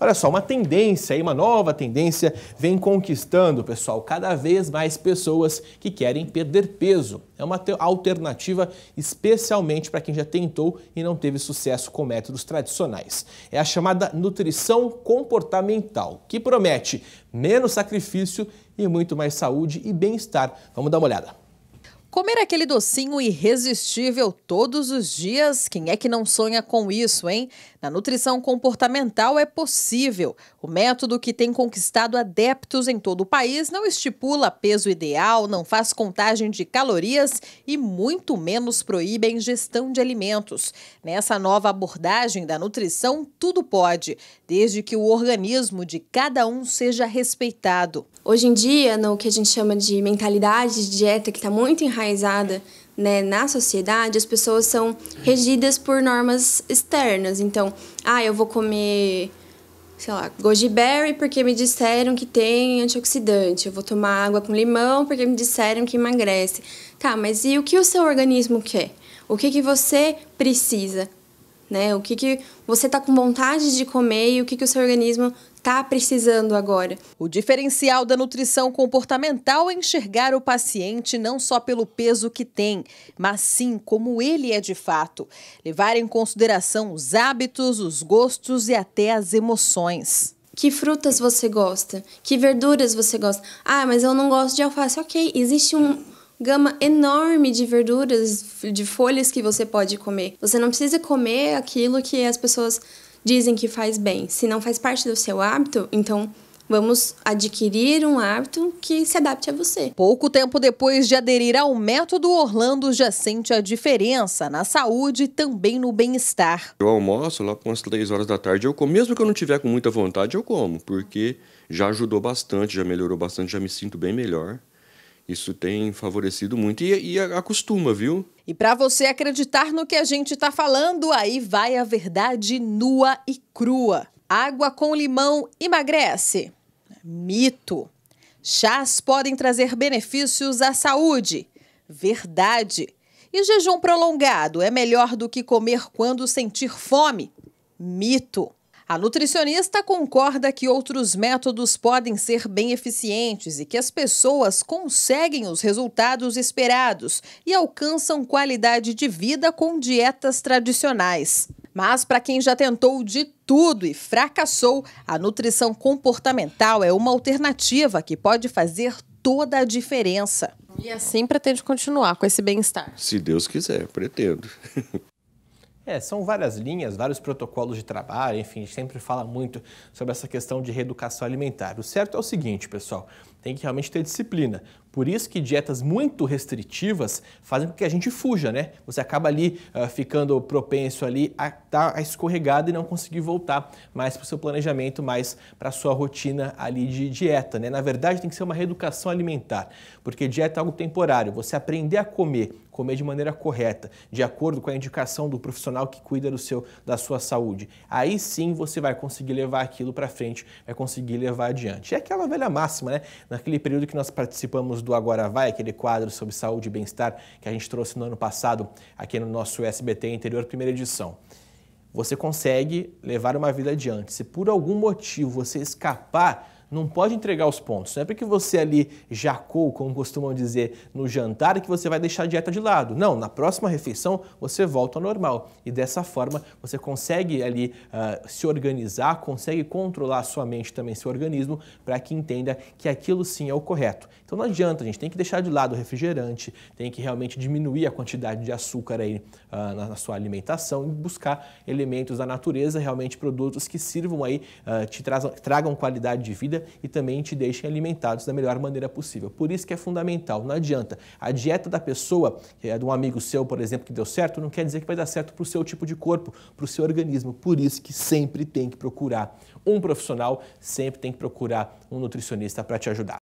Olha só, uma tendência e uma nova tendência vem conquistando, pessoal, cada vez mais pessoas que querem perder peso. É uma alternativa especialmente para quem já tentou e não teve sucesso com métodos tradicionais. É a chamada nutrição comportamental, que promete menos sacrifício e muito mais saúde e bem-estar. Vamos dar uma olhada. Comer aquele docinho irresistível todos os dias, quem é que não sonha com isso, hein? Na nutrição comportamental é possível. O método que tem conquistado adeptos em todo o país não estipula peso ideal, não faz contagem de calorias e muito menos proíbe a ingestão de alimentos. Nessa nova abordagem da nutrição, tudo pode, desde que o organismo de cada um seja respeitado. Hoje em dia, no que a gente chama de mentalidade de dieta, que está muito enraizada, enraizada né, na sociedade, as pessoas são regidas por normas externas. Então, ah, eu vou comer, sei lá, goji berry porque me disseram que tem antioxidante. Eu vou tomar água com limão porque me disseram que emagrece. Tá, mas e o que o seu organismo quer? O que, que você precisa? Né? O que, que você está com vontade de comer e o que, que o seu organismo está precisando agora. O diferencial da nutrição comportamental é enxergar o paciente não só pelo peso que tem, mas sim como ele é de fato. Levar em consideração os hábitos, os gostos e até as emoções. Que frutas você gosta? Que verduras você gosta? Ah, mas eu não gosto de alface. Ok, existe um gama enorme de verduras, de folhas que você pode comer. Você não precisa comer aquilo que as pessoas dizem que faz bem. Se não faz parte do seu hábito, então Vamos adquirir um hábito que se adapte a você. Pouco tempo depois de aderir ao método, Orlando já sente a diferença na saúde e também no bem-estar. Eu almoço lá com as três horas da tarde, eu como. Mesmo que eu não tiver com muita vontade, eu como, porque já ajudou bastante, já melhorou bastante, já me sinto bem melhor. Isso tem favorecido muito e, e acostuma, viu? E para você acreditar no que a gente está falando, aí vai a verdade nua e crua. Água com limão emagrece. Mito. Chás podem trazer benefícios à saúde. Verdade. E jejum prolongado é melhor do que comer quando sentir fome? Mito. A nutricionista concorda que outros métodos podem ser bem eficientes e que as pessoas conseguem os resultados esperados e alcançam qualidade de vida com dietas tradicionais. Mas para quem já tentou de tudo e fracassou, a nutrição comportamental é uma alternativa que pode fazer toda a diferença. E assim é pretende continuar com esse bem-estar? Se Deus quiser, pretendo. É, são várias linhas, vários protocolos de trabalho, enfim, a gente sempre fala muito sobre essa questão de reeducação alimentar. O certo é o seguinte, pessoal: tem que realmente ter disciplina. Por isso que dietas muito restritivas fazem com que a gente fuja, né? Você acaba ali uh, ficando propenso ali a estar escorregado e não conseguir voltar mais para o seu planejamento, mais para a sua rotina ali de dieta, né? Na verdade tem que ser uma reeducação alimentar, porque dieta é algo temporário. Você aprender a comer, comer de maneira correta, de acordo com a indicação do profissional que cuida do seu, da sua saúde. Aí sim você vai conseguir levar aquilo para frente, vai conseguir levar adiante. É aquela velha máxima, né? Na naquele período que nós participamos do Agora Vai, aquele quadro sobre saúde e bem-estar que a gente trouxe no ano passado aqui no nosso SBT Interior, primeira edição. Você consegue levar uma vida adiante. Se por algum motivo você escapar não pode entregar os pontos. Não é porque você ali jacou, como costumam dizer, no jantar que você vai deixar a dieta de lado. Não, na próxima refeição você volta ao normal. E dessa forma você consegue ali uh, se organizar, consegue controlar a sua mente também, seu organismo, para que entenda que aquilo sim é o correto. Então não adianta, a gente tem que deixar de lado o refrigerante, tem que realmente diminuir a quantidade de açúcar aí uh, na, na, sua alimentação e buscar elementos da natureza, realmente produtos que sirvam aí, uh, te tragam qualidade de vida vida e também te deixem alimentados da melhor maneira possível. Por isso que é fundamental, não adianta. A dieta da pessoa, que é de um amigo seu, por exemplo, que deu certo, não quer dizer que vai dar certo para o seu tipo de corpo, para o seu organismo. Por isso que sempre tem que procurar um profissional, sempre tem que procurar um nutricionista para te ajudar.